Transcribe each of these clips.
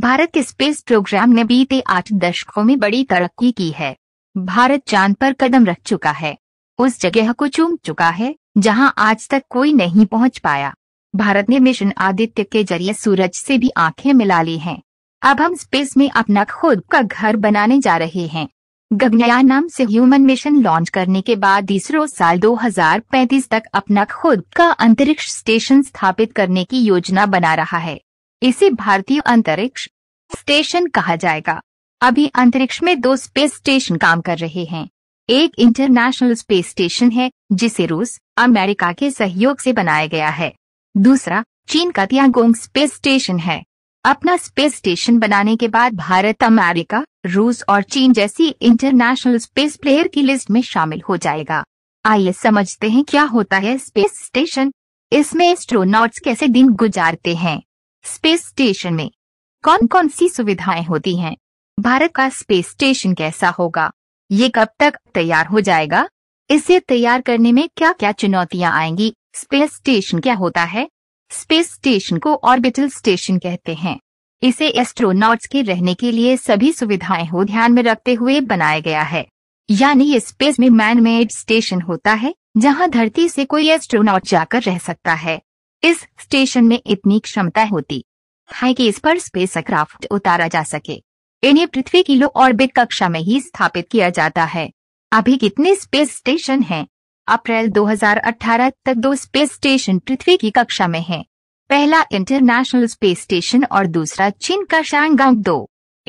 भारत के space programme ने बीते आठ दशकों में बड़ी तरक्की की है भारत चांद पर कदम रख चुका है उस जगह को चूम चुका है जहां आज तक कोई नहीं पहुंच पाया भारत ने मिशन आदित्य के जरिए सूरज से भी आंखें मिला ली हैं अब हम स्पेस में अपना खुद का घर बनाने जा रहे हैं गगनयान नाम से ह्यूमन मिशन लॉन्च करने के बाद इसरो साल 2035 तक अपना खुद का अंतरिक्ष स्टेशन स्थापित करने की योजना बना रहा है इसे भारतीय अंतरिक्ष स्टेशन कहा जाएगा अभी अंतरिक्ष में दो स्पेस स्टेशन काम कर रहे हैं एक इंटरनेशनल स्पेस स्टेशन है जिसे रूस अमेरिका के सहयोग से बनाया गया है दूसरा चीन का तियांगोंग स्पेस स्टेशन है अपना स्पेस स्टेशन बनाने के बाद भारत अमेरिका रूस और चीन जैसी इंटरनेशनल स्पेस प्लेयर की लिस्ट में शामिल हो जाएगा आइए समझते हैं क्या होता है स्पेस स्टेशन इसमें एस्ट्रोनॉट्स कैसे दिन गुजारते हैं स्पेस स्टेशन में कौन कौन सी सुविधाएं होती हैं भारत का स्पेस स्टेशन कैसा होगा ये कब तक तैयार हो जाएगा इसे तैयार करने में क्या क्या चुनौतियां आएंगी स्पेस स्टेशन क्या होता है स्पेस स्टेशन को ऑर्बिटल स्टेशन कहते हैं इसे एस्ट्रोनॉट्स के रहने के लिए सभी सुविधाएं हो ध्यान में रखते हुए बनाया गया है यानी ये स्पेस में मैन मेड स्टेशन होता है जहां धरती से कोई एस्ट्रोनॉट जाकर रह सकता है इस स्टेशन में इतनी क्षमता होती है कि इस पर क्राफ्ट उतारा जा सके इन्हें पृथ्वी की लो ऑर्बिट कक्षा में ही स्थापित किया जाता है अभी कितने स्पेस स्टेशन हैं? अप्रैल 2018 तक दो स्पेस स्टेशन पृथ्वी की कक्षा में हैं। पहला इंटरनेशनल स्पेस स्टेशन और दूसरा चीन का शांगांग दो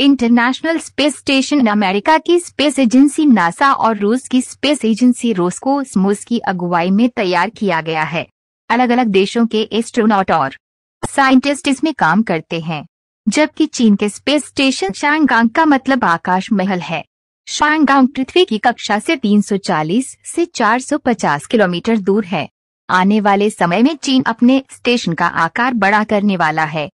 इंटरनेशनल स्पेस स्टेशन अमेरिका की स्पेस एजेंसी नासा और रूस की स्पेस एजेंसी रोस्को की अगुवाई में तैयार किया गया है अलग अलग देशों के एस्ट्रोनॉट और साइंटिस्ट इसमें काम करते हैं जबकि चीन के स्पेस स्टेशन शांगांग का मतलब आकाश महल है शांगांग पृथ्वी की कक्षा से 340 से 450 किलोमीटर दूर है आने वाले समय में चीन अपने स्टेशन का आकार बड़ा करने वाला है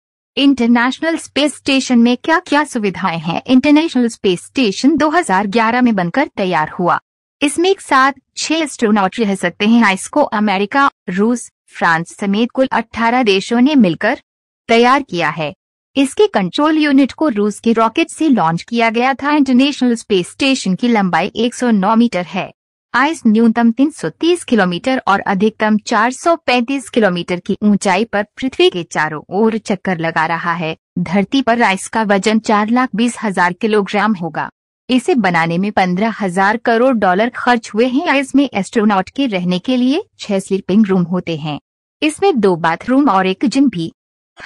इंटरनेशनल स्पेस स्टेशन में क्या क्या सुविधाएं हैं इंटरनेशनल स्पेस स्टेशन 2011 में बनकर तैयार हुआ इसमें एक साथ छह एस्ट्रोनॉट रह सकते हैं इसको अमेरिका रूस फ्रांस समेत कुल 18 देशों ने मिलकर तैयार किया है इसके कंट्रोल यूनिट को रूस के रॉकेट से लॉन्च किया गया था इंटरनेशनल स्पेस स्टेशन की लंबाई 109 मीटर है आइस न्यूनतम 330 किलोमीटर और अधिकतम 435 किलोमीटर की ऊंचाई पर पृथ्वी के चारों ओर चक्कर लगा रहा है धरती पर आइस का वजन चार लाख बीस हजार किलोग्राम होगा इसे बनाने में पंद्रह हजार करोड़ डॉलर खर्च हुए हैं इसमें एस्ट्रोनॉट के रहने के लिए छह स्लीपिंग रूम होते हैं इसमें दो बाथरूम और एक जिम भी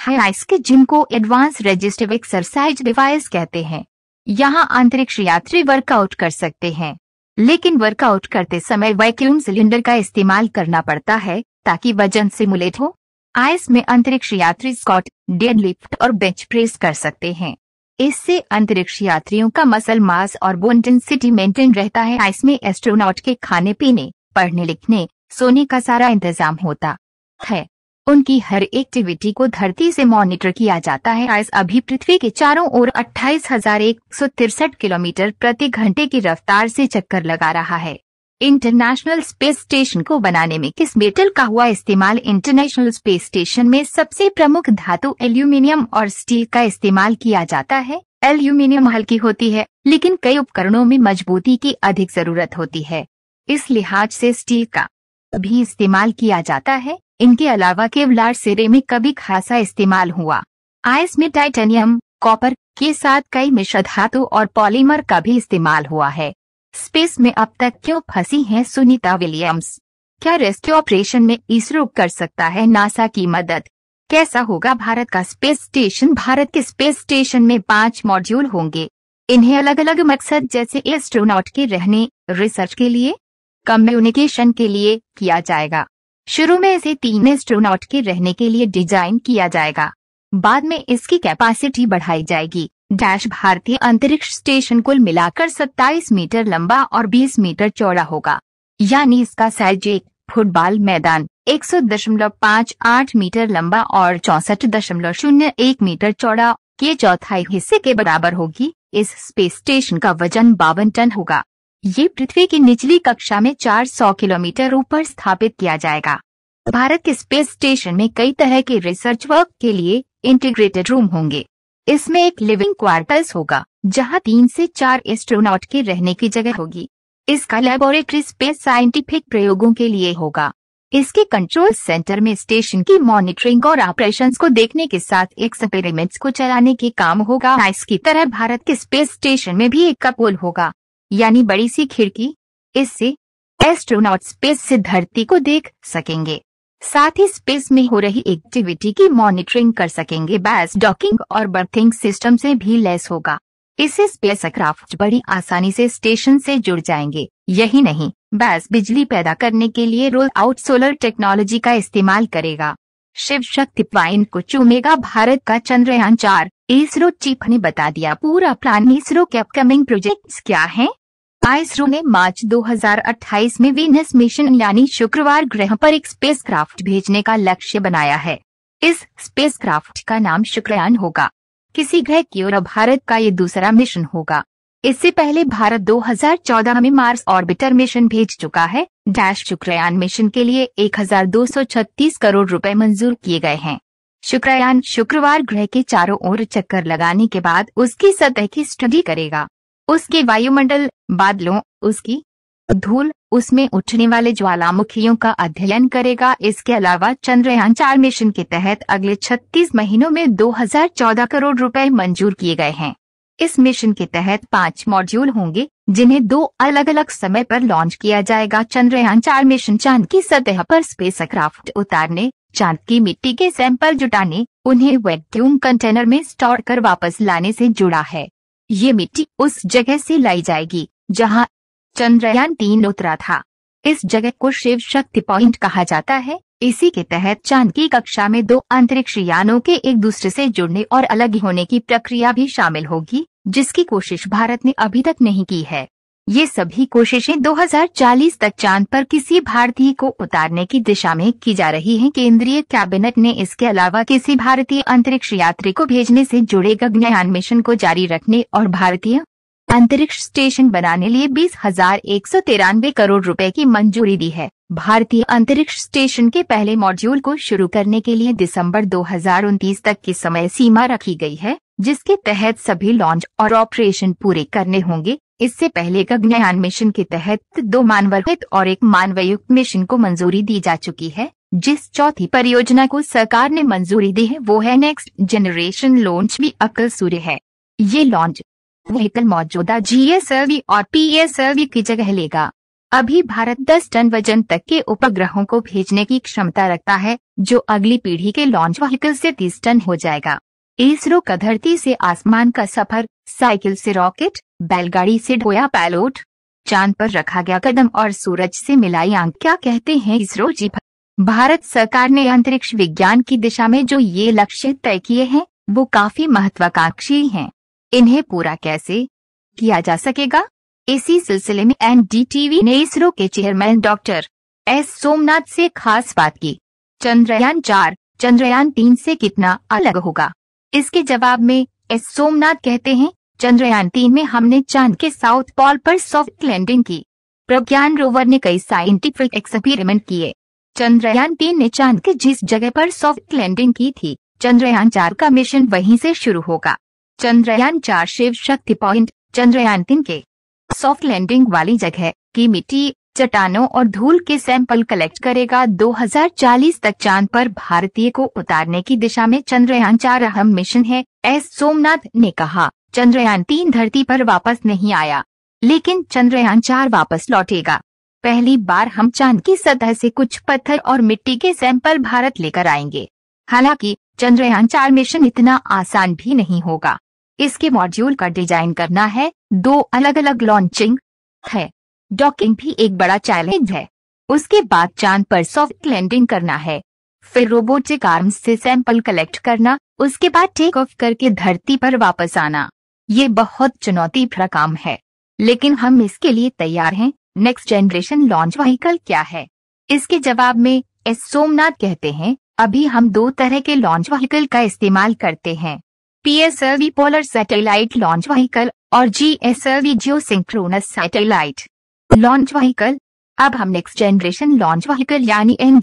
है इसके जिम को एडवांस रजिस्टिव एक्सरसाइज डिवाइस कहते हैं यहाँ अंतरिक्ष यात्री वर्कआउट कर सकते हैं लेकिन वर्कआउट करते समय वैक्यूम सिलेंडर का इस्तेमाल करना पड़ता है ताकि वजन सिमुलेट हो आइस में अंतरिक्ष यात्री स्कॉट लिफ्ट और बेंच प्रेस कर सकते हैं इससे अंतरिक्ष यात्रियों का मसल मास और बोन इंटेंसिटी मेंटेन रहता है इसमें एस्ट्रोनॉट के खाने पीने पढ़ने लिखने सोने का सारा इंतजाम होता है उनकी हर एक्टिविटी को धरती से मॉनिटर किया जाता है आइस अभी पृथ्वी के चारों ओर अट्ठाईस किलोमीटर प्रति घंटे की रफ्तार से चक्कर लगा रहा है इंटरनेशनल स्पेस स्टेशन को बनाने में किस मेटल का हुआ इस्तेमाल इंटरनेशनल स्पेस स्टेशन में सबसे प्रमुख धातु एल्यूमिनियम और स्टील का इस्तेमाल किया जाता है एल्यूमिनियम हल्की होती है लेकिन कई उपकरणों में मजबूती की अधिक जरूरत होती है इस लिहाज से स्टील का भी इस्तेमाल किया जाता है इनके अलावा केवलार सिरे में कभी खासा इस्तेमाल हुआ आइस में टाइटेनियम कॉपर के साथ कई मिश्र धातु और पॉलीमर का भी इस्तेमाल हुआ है स्पेस में अब तक क्यों फंसी हैं सुनीता विलियम्स क्या रेस्क्यू ऑपरेशन में इसरो कर सकता है नासा की मदद कैसा होगा भारत का स्पेस स्टेशन भारत के स्पेस स्टेशन में पांच मॉड्यूल होंगे इन्हें अलग अलग मकसद जैसे एस्ट्रोनॉट के रहने रिसर्च के लिए कम्युनिकेशन के लिए किया जाएगा शुरू में इसे तीन एस्ट्रोनॉट के रहने के लिए डिजाइन किया जाएगा बाद में इसकी कैपेसिटी बढ़ाई जाएगी डैश भारतीय अंतरिक्ष स्टेशन कुल मिलाकर 27 मीटर लंबा और 20 मीटर चौड़ा होगा यानी इसका साइज एक फुटबॉल मैदान एक सौ दशमलव पाँच आठ मीटर लंबा और चौसठ दशमलव शून्य एक मीटर चौड़ा के चौथाई हिस्से के बराबर होगी इस स्पेस स्टेशन का वजन बावन टन होगा ये पृथ्वी की निचली कक्षा में 400 किलोमीटर ऊपर स्थापित किया जाएगा भारत के स्पेस स्टेशन में कई तरह के रिसर्च वर्क के लिए इंटीग्रेटेड रूम होंगे इसमें एक लिविंग क्वार्टर्स होगा जहां तीन से चार एस्ट्रोनॉट के रहने की जगह होगी इसका लेबोरेटरी स्पेस साइंटिफिक प्रयोगों के लिए होगा इसके कंट्रोल सेंटर में स्टेशन की मॉनिटरिंग और ऑपरेशन को देखने के साथ एक्सपेरिमेंट्स को चलाने के काम होगा इसकी तरह भारत के स्पेस स्टेशन में भी एक कपोल होगा यानी बड़ी सी खिड़की इससे एस्ट्रोनॉट स्पेस से धरती को देख सकेंगे साथ ही स्पेस में हो रही एक्टिविटी की मॉनिटरिंग कर सकेंगे बैस डॉकिंग और बर्थिंग सिस्टम से भी लेस होगा इससे स्पेस क्राफ्ट बड़ी आसानी से स्टेशन से जुड़ जाएंगे यही नहीं बैस बिजली पैदा करने के लिए रोल आउट सोलर टेक्नोलॉजी का इस्तेमाल करेगा शिव शक्ति पाइन को चूमेगा भारत का चंद्रयान चार इसरो चीफ ने बता दिया पूरा प्लान इसरो के अपकमिंग प्रोजेक्ट्स क्या हैं। आइसरो ने मार्च 2028 में वीनस मिशन यानी शुक्रवार ग्रह पर एक स्पेसक्राफ्ट भेजने का लक्ष्य बनाया है इस स्पेसक्राफ्ट का नाम शुक्रयान होगा किसी ग्रह की ओर भारत का ये दूसरा मिशन होगा इससे पहले भारत 2014 में मार्स ऑर्बिटर मिशन भेज चुका है डैश शुक्रयान मिशन के लिए 1236 करोड़ रुपए मंजूर किए गए हैं शुक्रयान शुक्रवार ग्रह के चारों ओर चक्कर लगाने के बाद उसकी सतह की स्टडी करेगा उसके वायुमंडल बादलों उसकी धूल उसमें उठने वाले ज्वालामुखियों का अध्ययन करेगा इसके अलावा चंद्रयान चार मिशन के तहत अगले 36 महीनों में 2014 करोड़ रुपए मंजूर किए गए हैं इस मिशन के तहत पांच मॉड्यूल होंगे जिन्हें दो अलग अलग समय पर लॉन्च किया जाएगा चंद्रयान चार मिशन चांद की सतह पर क्राफ्ट उतारने चांद की मिट्टी के सैंपल जुटाने उन्हें वैक्यूम कंटेनर में स्टोर कर वापस लाने से जुड़ा है ये मिट्टी उस जगह से लाई जाएगी जहां चंद्रयान तीन उतरा था इस जगह को शिव शक्ति पॉइंट कहा जाता है इसी के तहत चांद की कक्षा में दो अंतरिक्ष यानों के एक दूसरे से जुड़ने और अलग होने की प्रक्रिया भी शामिल होगी जिसकी कोशिश भारत ने अभी तक नहीं की है ये सभी कोशिशें 2040 तक चांद पर किसी भारतीय को उतारने की दिशा में की जा रही हैं। केंद्रीय कैबिनेट ने इसके अलावा किसी भारतीय अंतरिक्ष यात्री को भेजने से जुड़े गगनयान मिशन को जारी रखने और भारतीय अंतरिक्ष स्टेशन बनाने लिए बीस हजार एक सौ तिरानवे करोड़ रुपए की मंजूरी दी है भारतीय अंतरिक्ष स्टेशन के पहले मॉड्यूल को शुरू करने के लिए दिसंबर दो तक की समय सीमा रखी गई है जिसके तहत सभी लॉन्च और ऑपरेशन पूरे करने होंगे इससे पहले गगनयान मिशन के तहत दो मानवरहित और एक मानवयुक्त मिशन को मंजूरी दी जा चुकी है जिस चौथी परियोजना को सरकार ने मंजूरी दी है वो है नेक्स्ट जनरेशन लॉन्च भी अकल सूर्य है ये लॉन्च व्हीकल मौजूदा जीएसएलवी और पीएसएलवी की जगह लेगा अभी भारत 10 टन वजन तक के उपग्रहों को भेजने की क्षमता रखता है जो अगली पीढ़ी के लॉन्च व्हीकल से 30 टन हो जाएगा इसरो का धरती से आसमान का सफर साइकिल से रॉकेट बैलगाड़ी से ढोया पैलोट चांद पर रखा गया कदम और सूरज से मिलाई आंख क्या कहते हैं इसरो जी भारत सरकार ने अंतरिक्ष विज्ञान की दिशा में जो ये लक्ष्य तय किए हैं वो काफी महत्वाकांक्षी हैं। इन्हें पूरा कैसे किया जा सकेगा इसी सिलसिले में एनडीटीवी ने इसरो के चेयरमैन डॉक्टर एस सोमनाथ से खास बात की चंद्रयान चार चंद्रयान तीन से कितना अलग होगा इसके जवाब में एस सोमनाथ कहते हैं चंद्रयान तीन में हमने चांद के साउथ पोल पर सॉफ्ट लैंडिंग की प्रज्ञान रोवर ने कई साइंटिफिक एक्सपेरिमेंट किए चंद्रयान तीन ने चांद के जिस जगह पर सॉफ्ट लैंडिंग की थी चंद्रयान चार का मिशन वहीं से शुरू होगा चंद्रयान चार शिव शक्ति पॉइंट चंद्रयान तीन के सॉफ्ट लैंडिंग वाली जगह की मिट्टी चट्टानों और धूल के सैंपल कलेक्ट करेगा 2040 तक चांद पर भारतीय को उतारने की दिशा में चंद्रयान चार अहम मिशन है एस सोमनाथ ने कहा चंद्रयान तीन धरती पर वापस नहीं आया लेकिन चंद्रयान चार वापस लौटेगा पहली बार हम चांद की सतह से कुछ पत्थर और मिट्टी के सैंपल भारत लेकर आएंगे हालांकि चंद्रयान चार मिशन इतना आसान भी नहीं होगा इसके मॉड्यूल का डिजाइन करना है दो अलग अलग लॉन्चिंग है डॉकिंग भी एक बड़ा चैलेंज है उसके बाद चांद पर सॉफ्ट लैंडिंग करना है फिर रोबोटिक आर्म्स से सैंपल कलेक्ट करना उसके बाद टेक ऑफ करके धरती पर वापस आना ये बहुत भरा काम है लेकिन हम इसके लिए तैयार हैं नेक्स्ट जनरेशन लॉन्च व्हीकल क्या है इसके जवाब में एस सोमनाथ कहते हैं अभी हम दो तरह के लॉन्च व्हीकल का इस्तेमाल करते हैं P S polar satellite launch vehicle और G S V geosynchronous satellite launch vehicle अब हम नेक्स्ट जनरेशन लॉन्च व्हीकल यानी एन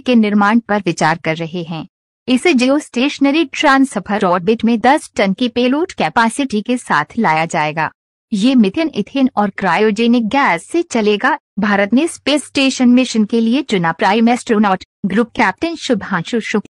के निर्माण पर विचार कर रहे हैं इसे जियो स्टेशनरी ट्रांसफर ऑर्बिट में 10 टन की पेलोड कैपेसिटी के साथ लाया जाएगा ये मिथेन इथेन और क्रायोजेनिक गैस से चलेगा भारत ने स्पेस स्टेशन मिशन के लिए चुना prime astronaut group captain Shubhanshu Shukla